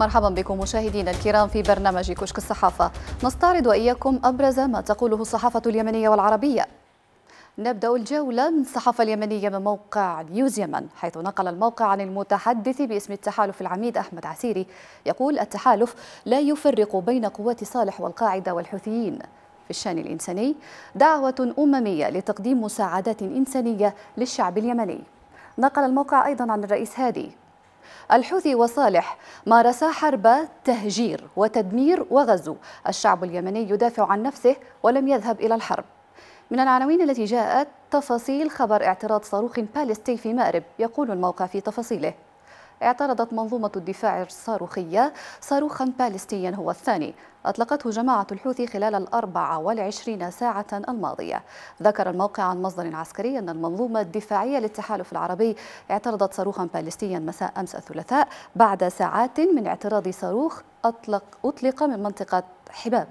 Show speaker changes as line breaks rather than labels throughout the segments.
مرحبا بكم مشاهدينا الكرام في برنامج كشك الصحافة نستعرض وإياكم أبرز ما تقوله الصحافة اليمنية والعربية نبدأ الجولة من الصحافة اليمنية من موقع نيوز يمن حيث نقل الموقع عن المتحدث باسم التحالف العميد أحمد عسيري يقول التحالف لا يفرق بين قوات صالح والقاعدة والحوثيين في الشان الإنساني دعوة أممية لتقديم مساعدات إنسانية للشعب اليمني نقل الموقع أيضا عن الرئيس هادي الحوثي وصالح مارسا حرب تهجير وتدمير وغزو الشعب اليمني يدافع عن نفسه ولم يذهب إلى الحرب من العناوين التي جاءت تفاصيل خبر اعتراض صاروخ باليستي في مأرب يقول الموقع في تفاصيله اعترضت منظومة الدفاع الصاروخية صاروخا باليستيا هو الثاني أطلقته جماعة الحوثي خلال الأربع والعشرين ساعة الماضية ذكر الموقع عن مصدر عسكري أن المنظومة الدفاعية للتحالف العربي اعترضت صاروخا باليستيا مساء أمس الثلاثاء بعد ساعات من اعتراض صاروخ أطلق, أطلق من منطقة حباب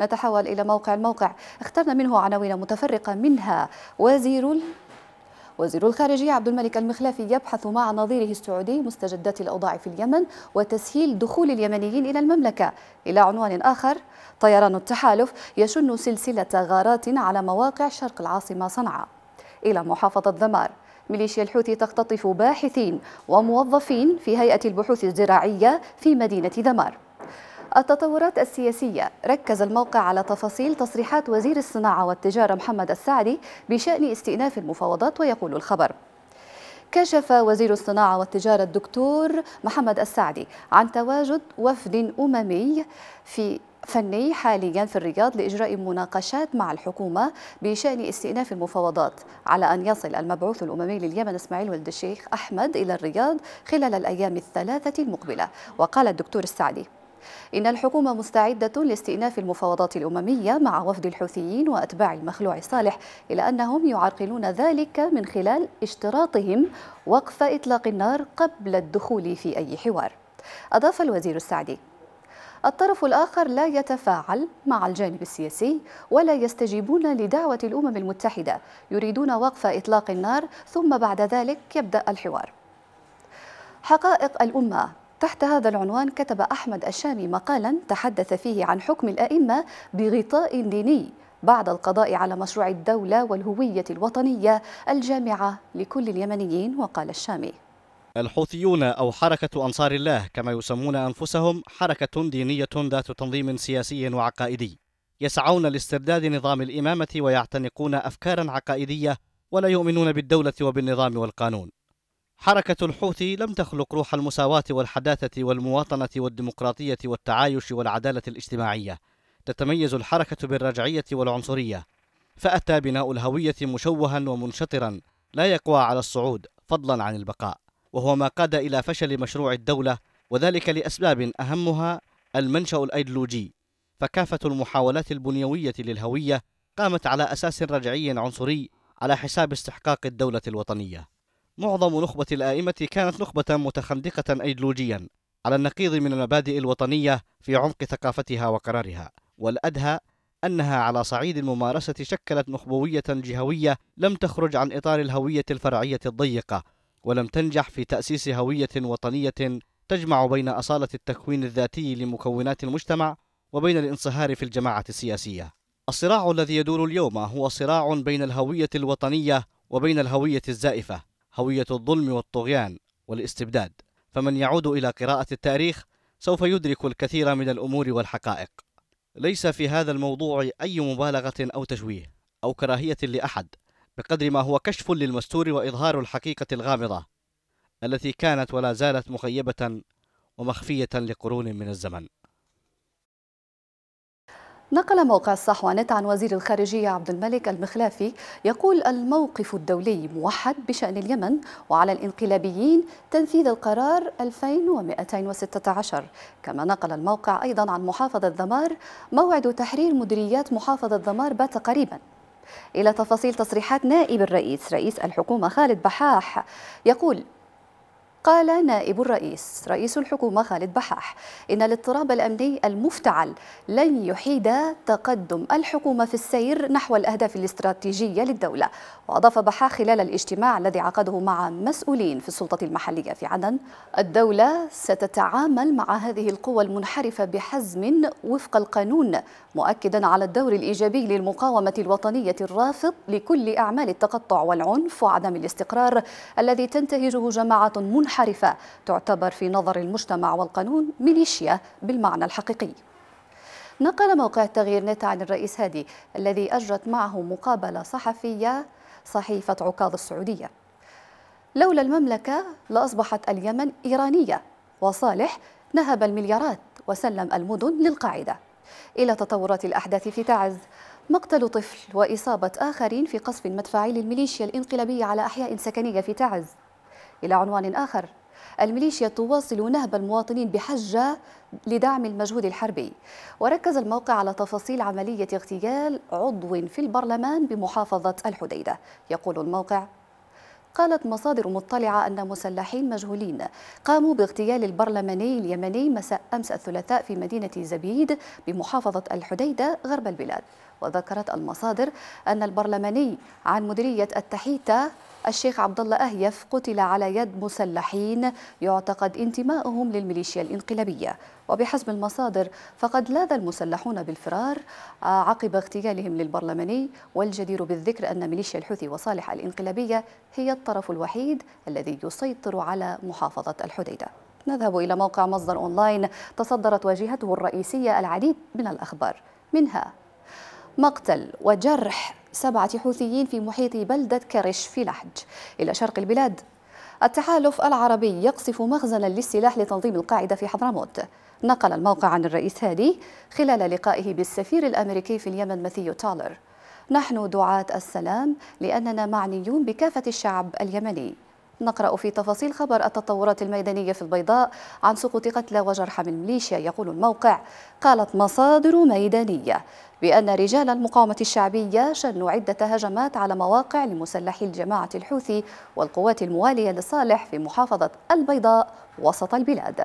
نتحول إلى موقع الموقع اخترنا منه عناوين متفرقة منها وزير وزير الخارجية عبد الملك المخلافي يبحث مع نظيره السعودي مستجدات الأوضاع في اليمن وتسهيل دخول اليمنيين إلى المملكة إلى عنوان آخر طيران التحالف يشن سلسلة غارات على مواقع شرق العاصمة صنعاء إلى محافظة ذمار ميليشيا الحوثي تختطف باحثين وموظفين في هيئة البحوث الزراعية في مدينة ذمار التطورات السياسية ركز الموقع على تفاصيل تصريحات وزير الصناعة والتجارة محمد السعدي بشأن استئناف المفاوضات ويقول الخبر كشف وزير الصناعة والتجارة الدكتور محمد السعدي عن تواجد وفد أممي في فني حاليا في الرياض لإجراء مناقشات مع الحكومة بشأن استئناف المفاوضات على أن يصل المبعوث الأممي لليمن إسماعيل ولد الشيخ أحمد إلى الرياض خلال الأيام الثلاثة المقبلة وقال الدكتور السعدي إن الحكومة مستعدة لاستئناف المفاوضات الأممية مع وفد الحوثيين وأتباع المخلوع صالح إلى أنهم يعرقلون ذلك من خلال اشتراطهم وقف إطلاق النار قبل الدخول في أي حوار أضاف الوزير السعدي الطرف الآخر لا يتفاعل مع الجانب السياسي ولا يستجيبون لدعوة الأمم المتحدة يريدون وقف إطلاق النار ثم بعد ذلك يبدأ الحوار حقائق الأمة تحت هذا العنوان كتب أحمد الشامي مقالا تحدث فيه عن حكم الأئمة بغطاء ديني بعد القضاء على مشروع الدولة والهوية الوطنية الجامعة لكل اليمنيين وقال الشامي
الحوثيون أو حركة أنصار الله كما يسمون أنفسهم حركة دينية ذات تنظيم سياسي وعقائدي يسعون لاسترداد نظام الإمامة ويعتنقون أفكارا عقائدية ولا يؤمنون بالدولة وبالنظام والقانون حركة الحوثي لم تخلق روح المساواة والحداثة والمواطنة والديمقراطية والتعايش والعدالة الاجتماعية. تتميز الحركة بالرجعية والعنصرية. فأتى بناء الهوية مشوها ومنشطرا لا يقوى على الصعود فضلا عن البقاء. وهو ما قاد إلى فشل مشروع الدولة وذلك لأسباب أهمها المنشأ الأيديولوجي. فكافة المحاولات البنيوية للهوية قامت على أساس رجعي عنصري على حساب استحقاق الدولة الوطنية. معظم نخبة الآئمة كانت نخبة متخندقة أيديولوجيا على النقيض من المبادئ الوطنية في عمق ثقافتها وقرارها والأدهى أنها على صعيد الممارسة شكلت نخبوية جهوية لم تخرج عن إطار الهوية الفرعية الضيقة ولم تنجح في تأسيس هوية وطنية تجمع بين أصالة التكوين الذاتي لمكونات المجتمع وبين الانصهار في الجماعة السياسية الصراع الذي يدور اليوم هو صراع بين الهوية الوطنية وبين الهوية الزائفة هوية الظلم والطغيان والاستبداد فمن يعود إلى قراءة التاريخ سوف يدرك الكثير من الأمور والحقائق ليس في هذا الموضوع أي مبالغة أو تشويه أو كراهية لأحد بقدر ما هو كشف للمستور وإظهار الحقيقة الغامضة التي كانت ولا زالت مخيبة ومخفية لقرون من الزمن
نقل موقع الصحوة نت عن وزير الخارجية عبد الملك المخلافي يقول الموقف الدولي موحد بشأن اليمن وعلى الانقلابيين تنفيذ القرار 2216 كما نقل الموقع أيضا عن محافظة ذمار موعد تحرير مديريات محافظة ذمار بات قريبا إلى تفاصيل تصريحات نائب الرئيس رئيس الحكومة خالد بحاح يقول قال نائب الرئيس رئيس الحكومة خالد بحاح إن الاضطراب الأمني المفتعل لن يحيد تقدم الحكومة في السير نحو الأهداف الاستراتيجية للدولة وأضاف بحاح خلال الاجتماع الذي عقده مع مسؤولين في السلطة المحلية في عدن الدولة ستتعامل مع هذه القوى المنحرفة بحزم وفق القانون مؤكدا على الدور الإيجابي للمقاومة الوطنية الرافض لكل أعمال التقطع والعنف وعدم الاستقرار الذي تنتهجه جماعة منحرفة منحرفة تعتبر في نظر المجتمع والقانون ميليشيا بالمعنى الحقيقي نقل موقع تغيير نت عن الرئيس هادي الذي أجرت معه مقابلة صحفية صحيفة عكاظ السعودية لولا المملكة لأصبحت اليمن إيرانية وصالح نهب المليارات وسلم المدن للقاعدة إلى تطورات الأحداث في تعز مقتل طفل وإصابة آخرين في قصف مدفعي للميليشيا الإنقلابية على أحياء سكنية في تعز إلى عنوان آخر الميليشيا تواصل نهب المواطنين بحجة لدعم المجهود الحربي وركز الموقع على تفاصيل عملية اغتيال عضو في البرلمان بمحافظة الحديدة يقول الموقع قالت مصادر مطلعة أن مسلحين مجهولين قاموا باغتيال البرلماني اليمني مساء أمس الثلاثاء في مدينة زبيد بمحافظة الحديدة غرب البلاد وذكرت المصادر أن البرلماني عن مديرية التحيتة الشيخ عبد الله أهيف قتل على يد مسلحين يعتقد انتمائهم للميليشيا الانقلابية وبحسب المصادر فقد لاذ المسلحون بالفرار آه، عقب اغتيالهم للبرلماني والجدير بالذكر أن ميليشيا الحوثي وصالح الانقلابية هي الطرف الوحيد الذي يسيطر على محافظة الحديدة نذهب إلى موقع مصدر أونلاين تصدرت واجهته الرئيسية العديد من الأخبار منها مقتل وجرح سبعة حوثيين في محيط بلدة كرش في لحج إلى شرق البلاد التحالف العربي يقصف مخزنا للسلاح لتنظيم القاعدة في حضرموت نقل الموقع عن الرئيس هادي خلال لقائه بالسفير الأمريكي في اليمن ماثيو تالر نحن دعاة السلام لأننا معنيون بكافة الشعب اليمني نقرأ في تفاصيل خبر التطورات الميدانية في البيضاء عن سقوط قتلى وجرحى من ميليشيا يقول الموقع قالت مصادر ميدانية بأن رجال المقاومة الشعبية شنوا عدة هجمات على مواقع لمسلحي الجماعة الحوثي والقوات الموالية لصالح في محافظة البيضاء وسط البلاد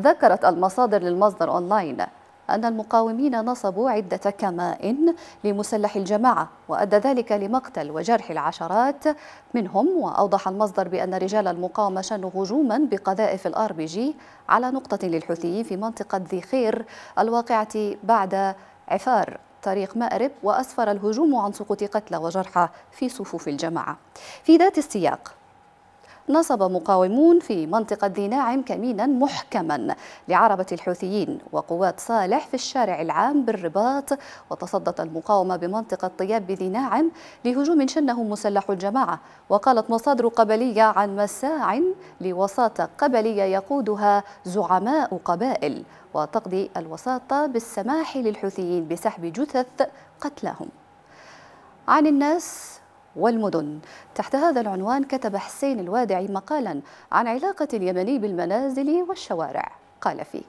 ذكرت المصادر للمصدر أونلاين أن المقاومين نصبوا عدة كمائن لمسلح الجماعة وأدى ذلك لمقتل وجرح العشرات منهم وأوضح المصدر بأن رجال المقاومة شنوا هجوما بقذائف الآر بي جي على نقطة للحوثيين في منطقة ذي خير الواقعة بعد عفار طريق مأرب وأسفر الهجوم عن سقوط قتلى وجرحى في صفوف الجماعة في ذات السياق نصب مقاومون في منطقة ذي ناعم كمينا محكما لعربة الحوثيين وقوات صالح في الشارع العام بالرباط وتصدت المقاومة بمنطقة طياب بذي ناعم لهجوم شنه مسلح الجماعة وقالت مصادر قبلية عن مساع لوساطة قبلية يقودها زعماء قبائل وتقضي الوساطة بالسماح للحوثيين بسحب جثث قتلاهم عن الناس والمدن تحت هذا العنوان كتب حسين الوادعي مقالا عن علاقة اليمني بالمنازل والشوارع قال فيه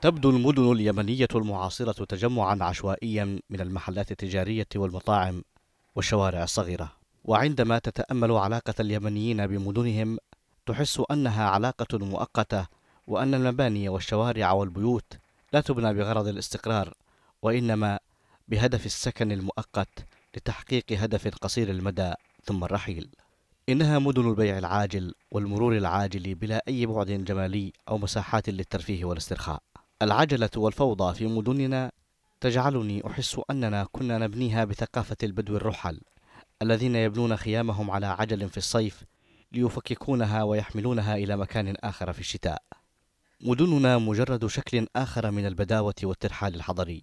تبدو المدن اليمنية المعاصرة تجمعا عشوائيا من المحلات التجارية والمطاعم والشوارع الصغيرة وعندما تتأمل علاقة اليمنيين بمدنهم تحس أنها علاقة مؤقتة وأن المباني والشوارع والبيوت لا تبنى بغرض الاستقرار وإنما بهدف السكن المؤقت لتحقيق هدف قصير المدى ثم الرحيل إنها مدن البيع العاجل والمرور العاجل بلا أي بعد جمالي أو مساحات للترفيه والاسترخاء العجلة والفوضى في مدننا تجعلني أحس أننا كنا نبنيها بثقافة البدو الرحل الذين يبنون خيامهم على عجل في الصيف ليفككونها ويحملونها إلى مكان آخر في الشتاء مدننا مجرد شكل آخر من البداوة والترحال الحضري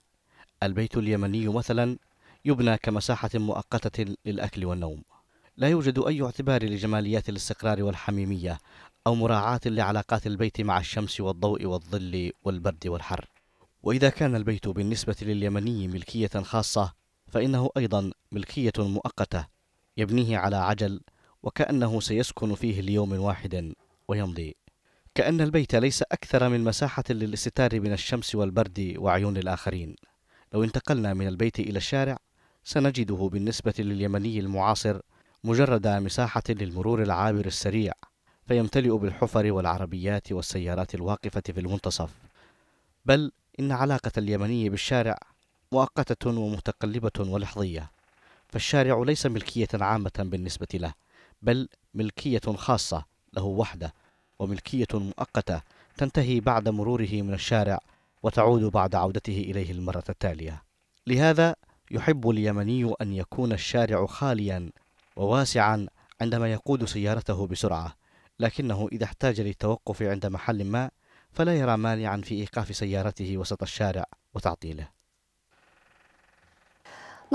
البيت اليمني مثلا يبنى كمساحة مؤقتة للأكل والنوم لا يوجد أي اعتبار لجماليات الاستقرار والحميمية أو مراعاة لعلاقات البيت مع الشمس والضوء والظل والبرد والحر وإذا كان البيت بالنسبة لليمني ملكية خاصة فإنه أيضا ملكية مؤقتة يبنيه على عجل وكأنه سيسكن فيه ليوم واحد ويمضي كأن البيت ليس أكثر من مساحة للاستتار من الشمس والبرد وعيون الآخرين لو انتقلنا من البيت إلى الشارع سنجده بالنسبة لليمني المعاصر مجرد مساحة للمرور العابر السريع فيمتلئ بالحفر والعربيات والسيارات الواقفة في المنتصف بل إن علاقة اليمني بالشارع مؤقتة ومتقلبة ولحظية فالشارع ليس ملكية عامة بالنسبة له بل ملكية خاصة له وحده وملكية مؤقتة تنتهي بعد مروره من الشارع وتعود بعد عودته إليه المرة التالية لهذا يحب اليمني أن يكون الشارع خاليا وواسعا عندما يقود سيارته بسرعة لكنه إذا احتاج للتوقف عند محل ما فلا يرى مانعا في إيقاف سيارته وسط الشارع وتعطيله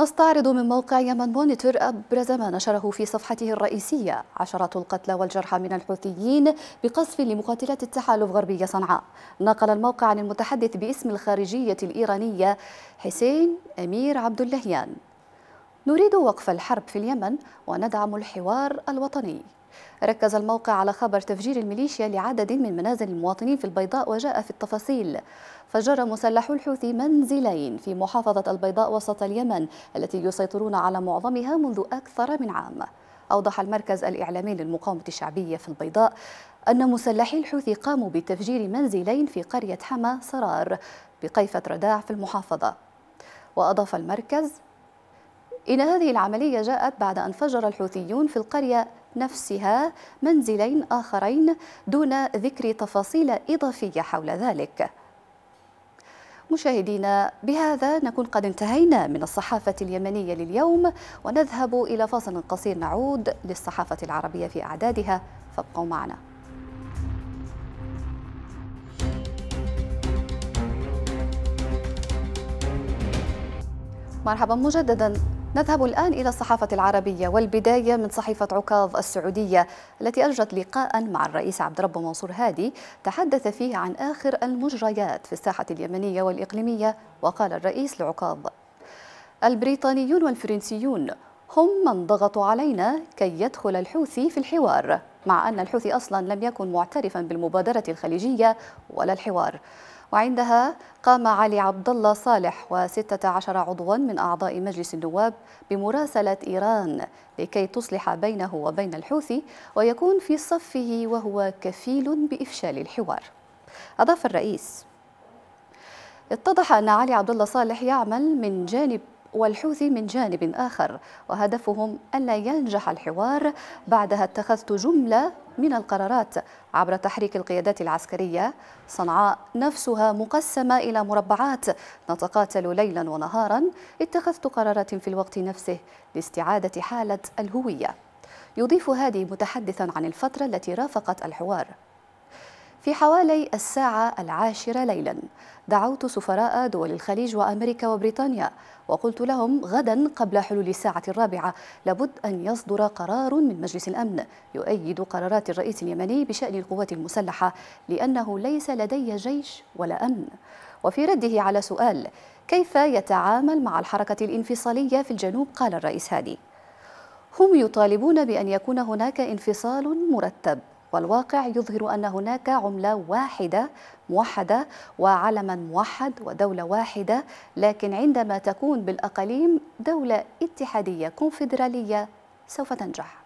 نستعرض من موقع يمن مونيتور أبرز ما نشره في صفحته الرئيسية عشرات القتلى والجرحى من الحوثيين بقصف لمقاتلات التحالف غربية صنعاء نقل الموقع عن المتحدث باسم الخارجية الإيرانية حسين أمير عبد اللهيان نريد وقف الحرب في اليمن وندعم الحوار الوطني ركز الموقع على خبر تفجير الميليشيا لعدد من منازل المواطنين في البيضاء وجاء في التفاصيل فجر مسلح الحوثي منزلين في محافظة البيضاء وسط اليمن التي يسيطرون على معظمها منذ أكثر من عام أوضح المركز الإعلامي للمقاومة الشعبية في البيضاء أن مسلحي الحوثي قاموا بتفجير منزلين في قرية حما سرار بقيفة رداع في المحافظة وأضاف المركز إن هذه العملية جاءت بعد أن فجر الحوثيون في القرية نفسها منزلين آخرين دون ذكر تفاصيل إضافية حول ذلك مشاهدينا بهذا نكون قد انتهينا من الصحافة اليمنية لليوم ونذهب إلى فاصل قصير نعود للصحافة العربية في أعدادها فابقوا معنا مرحبا مجددا نذهب الآن إلى الصحافة العربية والبداية من صحيفة عكاظ السعودية التي أجرت لقاء مع الرئيس عبد الرب منصور هادي تحدث فيه عن آخر المجريات في الساحة اليمنية والإقليمية وقال الرئيس لعكاظ البريطانيون والفرنسيون هم من ضغطوا علينا كي يدخل الحوثي في الحوار مع أن الحوثي أصلا لم يكن معترفا بالمبادرة الخليجية ولا الحوار وعندها قام علي عبد الله صالح و16 عضوا من أعضاء مجلس النواب بمراسلة إيران لكي تصلح بينه وبين الحوثي ويكون في صفه وهو كفيل بإفشال الحوار أضاف الرئيس اتضح أن علي عبد الله صالح يعمل من جانب والحوثي من جانب آخر وهدفهم ألا ينجح الحوار بعدها اتخذت جملة من القرارات عبر تحريك القيادات العسكرية صنعاء نفسها مقسمة إلى مربعات نتقاتل ليلا ونهارا اتخذت قرارات في الوقت نفسه لاستعادة حالة الهوية يضيف هادي متحدثا عن الفترة التي رافقت الحوار في حوالي الساعة العاشرة ليلا دعوت سفراء دول الخليج وأمريكا وبريطانيا وقلت لهم غدا قبل حلول الساعة الرابعة لابد أن يصدر قرار من مجلس الأمن يؤيد قرارات الرئيس اليمني بشأن القوات المسلحة لأنه ليس لدي جيش ولا أمن وفي رده على سؤال كيف يتعامل مع الحركة الانفصالية في الجنوب قال الرئيس هادي هم يطالبون بأن يكون هناك انفصال مرتب والواقع يظهر أن هناك عملة واحدة موحدة وعلما موحد ودولة واحدة لكن عندما تكون بالأقاليم دولة اتحادية كونفدرالية سوف تنجح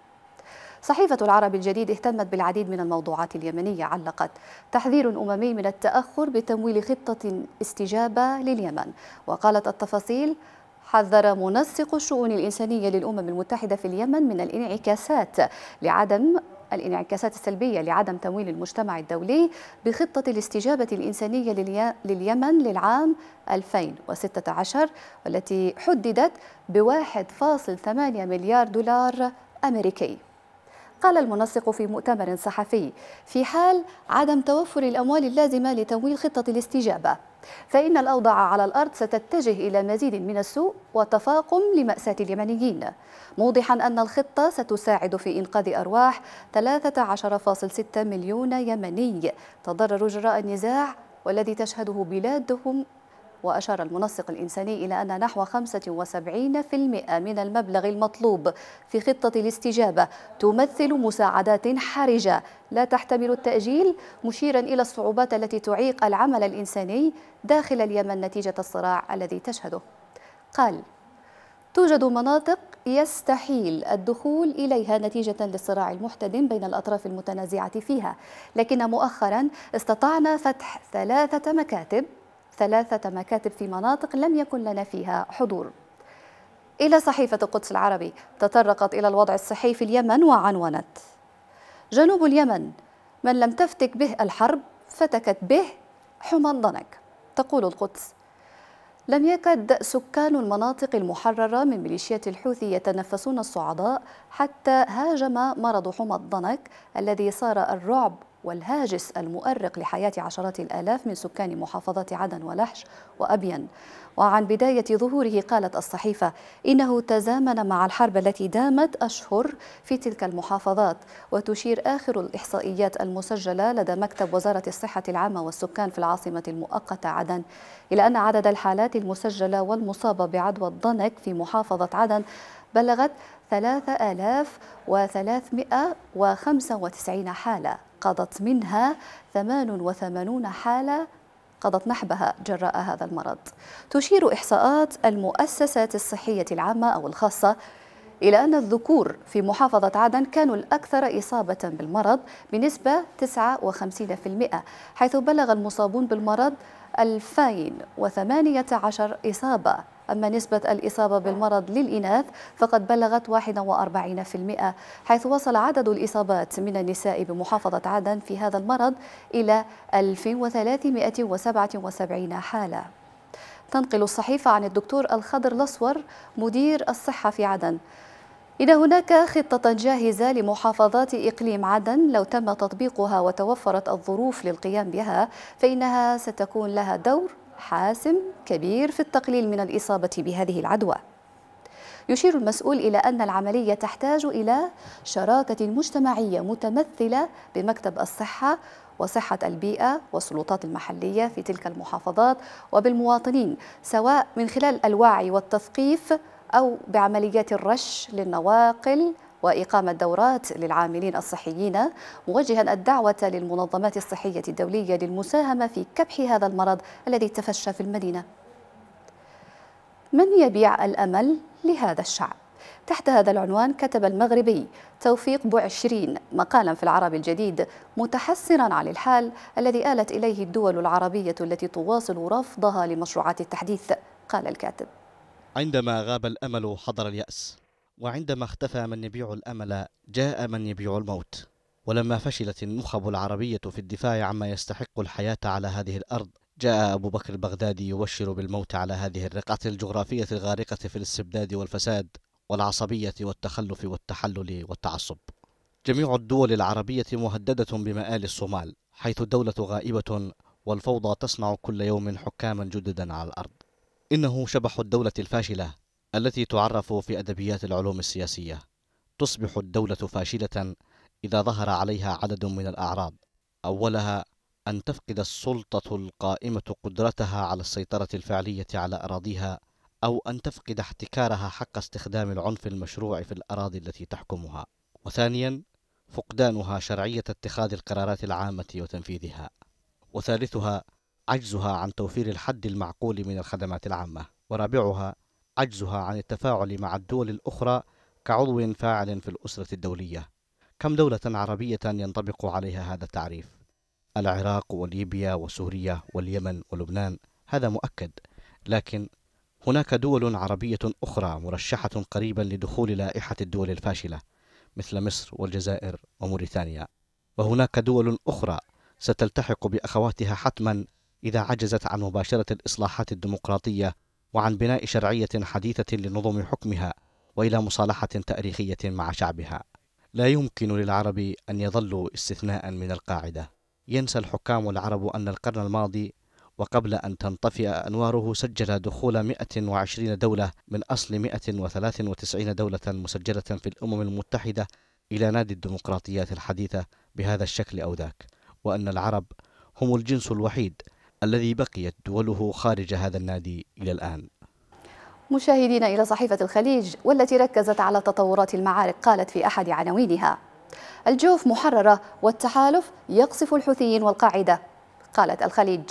صحيفة العرب الجديد اهتمت بالعديد من الموضوعات اليمنية علقت تحذير أممي من التأخر بتمويل خطة استجابة لليمن وقالت التفاصيل حذر منسق الشؤون الإنسانية للأمم المتحدة في اليمن من الانعكاسات لعدم الانعكاسات السلبية لعدم تمويل المجتمع الدولي بخطة الاستجابة الإنسانية لليمن للعام 2016 والتي حددت ب 1.8 مليار دولار أمريكي قال المنسق في مؤتمر صحفي في حال عدم توفر الأموال اللازمة لتمويل خطة الاستجابة فإن الأوضاع على الأرض ستتجه إلى مزيد من السوء وتفاقم لمأساة اليمنيين موضحا أن الخطة ستساعد في إنقاذ أرواح 13.6 مليون يمني تضرروا جراء النزاع والذي تشهده بلادهم وأشار المنسق الإنساني إلى أن نحو 75% من المبلغ المطلوب في خطة الاستجابة تمثل مساعدات حرجة لا تحتمل التأجيل مشيرا إلى الصعوبات التي تعيق العمل الإنساني داخل اليمن نتيجة الصراع الذي تشهده قال توجد مناطق يستحيل الدخول إليها نتيجة للصراع المحتدم بين الأطراف المتنازعة فيها لكن مؤخرا استطعنا فتح ثلاثة مكاتب ثلاثة مكاتب في مناطق لم يكن لنا فيها حضور إلى صحيفة القدس العربي تطرقت إلى الوضع الصحي في اليمن وعنونت جنوب اليمن من لم تفتك به الحرب فتكت به حمى الضنك تقول القدس لم يكد سكان المناطق المحررة من ميليشيات الحوثي يتنفسون الصعداء حتى هاجم مرض حمى الضنك الذي صار الرعب والهاجس المؤرق لحياة عشرات الآلاف من سكان محافظة عدن ولحش وأبين وعن بداية ظهوره قالت الصحيفة إنه تزامن مع الحرب التي دامت أشهر في تلك المحافظات وتشير آخر الإحصائيات المسجلة لدى مكتب وزارة الصحة العامة والسكان في العاصمة المؤقتة عدن إلى أن عدد الحالات المسجلة والمصابة بعدوى الضنك في محافظة عدن بلغت 3395 حالة قضت منها 88 حالة قضت نحبها جراء هذا المرض تشير إحصاءات المؤسسات الصحية العامة أو الخاصة إلى أن الذكور في محافظة عدن كانوا الأكثر إصابة بالمرض بنسبة 59% حيث بلغ المصابون بالمرض 2018 إصابة أما نسبة الإصابة بالمرض للإناث فقد بلغت 41% حيث وصل عدد الإصابات من النساء بمحافظة عدن في هذا المرض إلى 1377 حالة تنقل الصحيفة عن الدكتور الخضر لصور مدير الصحة في عدن إن هناك خطة جاهزة لمحافظات إقليم عدن لو تم تطبيقها وتوفرت الظروف للقيام بها فإنها ستكون لها دور حاسم كبير في التقليل من الإصابة بهذه العدوى يشير المسؤول إلى أن العملية تحتاج إلى شراكة مجتمعية متمثلة بمكتب الصحة وصحة البيئة والسلطات المحلية في تلك المحافظات وبالمواطنين سواء من خلال الوعي والتثقيف أو بعمليات الرش للنواقل وإقامة دورات للعاملين الصحيين موجها الدعوة للمنظمات الصحية الدولية للمساهمة في كبح هذا المرض الذي تفشى في المدينة من يبيع الأمل لهذا الشعب تحت هذا العنوان كتب المغربي توفيق بوعشرين مقالا في العرب الجديد متحسرا عن الحال الذي آلت إليه الدول العربية التي تواصل رفضها لمشروعات التحديث قال الكاتب
عندما غاب الأمل حضر اليأس وعندما اختفى من يبيع الأمل جاء من يبيع الموت ولما فشلت النخب العربية في الدفاع عما يستحق الحياة على هذه الأرض جاء أبو بكر البغدادي يبشر بالموت على هذه الرقعة الجغرافية الغارقة في الاستبداد والفساد والعصبية والتخلف والتحلل والتعصب جميع الدول العربية مهددة بمآل الصومال حيث الدولة غائبة والفوضى تصنع كل يوم حكاما جددا على الأرض إنه شبح الدولة الفاشلة التي تعرف في أدبيات العلوم السياسية تصبح الدولة فاشلة إذا ظهر عليها عدد من الأعراض أولها أن تفقد السلطة القائمة قدرتها على السيطرة الفعلية على أراضيها أو أن تفقد احتكارها حق استخدام العنف المشروع في الأراضي التي تحكمها وثانيا فقدانها شرعية اتخاذ القرارات العامة وتنفيذها وثالثها عجزها عن توفير الحد المعقول من الخدمات العامة ورابعها عجزها عن التفاعل مع الدول الأخرى كعضو فاعل في الأسرة الدولية كم دولة عربية ينطبق عليها هذا التعريف؟ العراق وليبيا وسوريا واليمن ولبنان هذا مؤكد لكن هناك دول عربية أخرى مرشحة قريبا لدخول لائحة الدول الفاشلة مثل مصر والجزائر وموريتانيا وهناك دول أخرى ستلتحق بأخواتها حتما إذا عجزت عن مباشرة الإصلاحات الديمقراطية وعن بناء شرعية حديثة لنظم حكمها وإلى مصالحة تاريخية مع شعبها لا يمكن للعرب أن يظلوا استثناء من القاعدة ينسى الحكام العرب أن القرن الماضي وقبل أن تنطفئ أنواره سجل دخول 120 دولة من أصل 193 دولة مسجلة في الأمم المتحدة إلى نادي الديمقراطيات الحديثة بهذا الشكل أو ذاك وأن العرب هم الجنس الوحيد الذي بقيت دوله خارج هذا النادي إلى الآن
مشاهدين إلى صحيفة الخليج والتي ركزت على تطورات المعارك قالت في أحد عناوينها الجوف محررة والتحالف يقصف الحوثيين والقاعدة قالت الخليج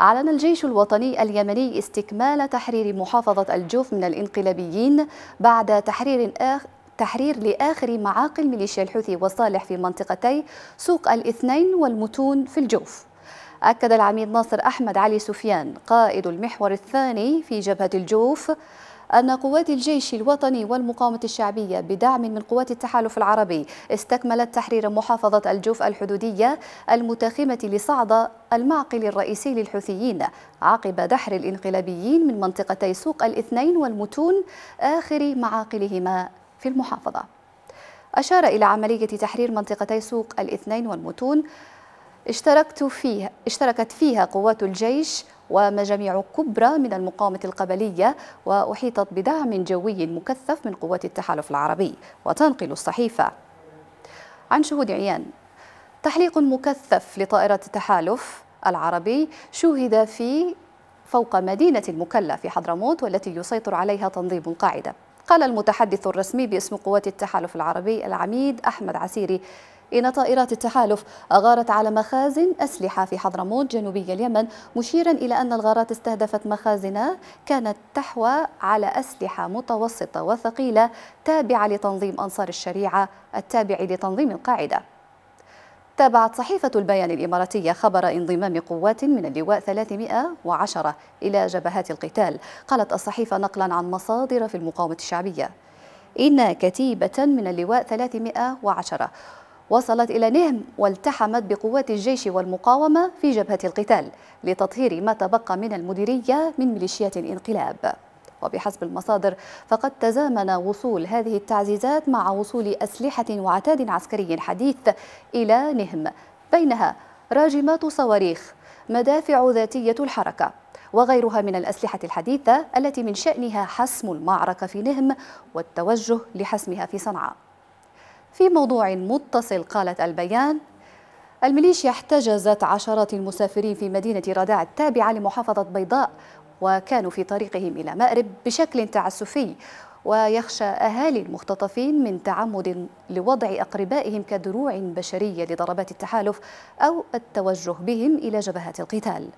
أعلن الجيش الوطني اليمني استكمال تحرير محافظة الجوف من الإنقلابيين بعد تحرير آخر تحرير لآخر معاقل ميليشيا الحوثي وصالح في منطقتي سوق الاثنين والمتون في الجوف أكد العميد ناصر أحمد علي سفيان قائد المحور الثاني في جبهة الجوف أن قوات الجيش الوطني والمقاومة الشعبية بدعم من قوات التحالف العربي استكملت تحرير محافظة الجوف الحدودية المتاخمة لصعدة المعقل الرئيسي للحوثيين عقب دحر الانقلابيين من منطقتي سوق الاثنين والمتون آخر معاقلهما في المحافظة أشار إلى عملية تحرير منطقتي سوق الاثنين والمتون اشتركت فيها اشتركت فيها قوات الجيش ومجاميع كبرى من المقاومة القبلية وأحيطت بدعم جوي مكثف من قوات التحالف العربي وتنقل الصحيفة عن شهود عيان تحليق مكثف لطائرة التحالف العربي شوهد في فوق مدينة المكلة في حضرموت والتي يسيطر عليها تنظيم القاعدة قال المتحدث الرسمي باسم قوات التحالف العربي العميد أحمد عسيري إن طائرات التحالف أغارت على مخازن أسلحة في حضرموت جنوبي اليمن مشيرا إلى أن الغارات استهدفت مخازن كانت تحوى على أسلحة متوسطة وثقيلة تابعة لتنظيم أنصار الشريعة التابع لتنظيم القاعدة تابعت صحيفة البيان الإماراتية خبر انضمام قوات من اللواء 310 إلى جبهات القتال قالت الصحيفة نقلا عن مصادر في المقاومة الشعبية إن كتيبة من اللواء 310 وصلت إلى نهم والتحمت بقوات الجيش والمقاومة في جبهة القتال لتطهير ما تبقى من المديرية من ميليشيات الانقلاب وبحسب المصادر فقد تزامن وصول هذه التعزيزات مع وصول أسلحة وعتاد عسكري حديث إلى نهم بينها راجمات صواريخ مدافع ذاتية الحركة وغيرها من الأسلحة الحديثة التي من شأنها حسم المعركة في نهم والتوجه لحسمها في صنعاء في موضوع متصل قالت البيان الميليشيا احتجزت عشرات المسافرين في مدينة رداع التابعة لمحافظة بيضاء وكانوا في طريقهم إلى مأرب بشكل تعسفي ويخشى أهالي المختطفين من تعمد لوضع أقربائهم كدروع بشرية لضربات التحالف أو التوجه بهم إلى جبهات القتال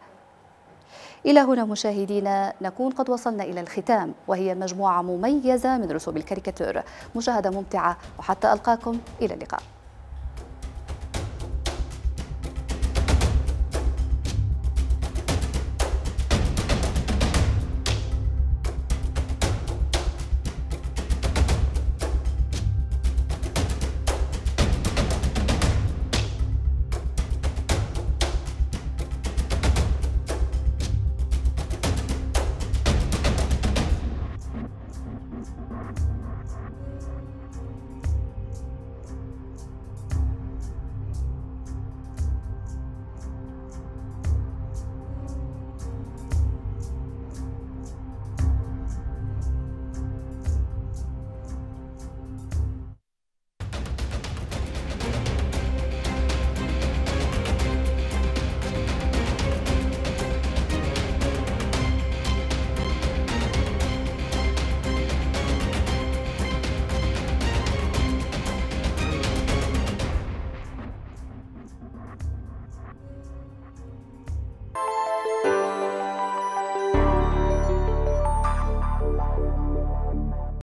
إلى هنا مشاهدينا نكون قد وصلنا إلى الختام وهي مجموعة مميزة من رسوم الكاريكاتور مشاهدة ممتعة وحتى ألقاكم إلى اللقاء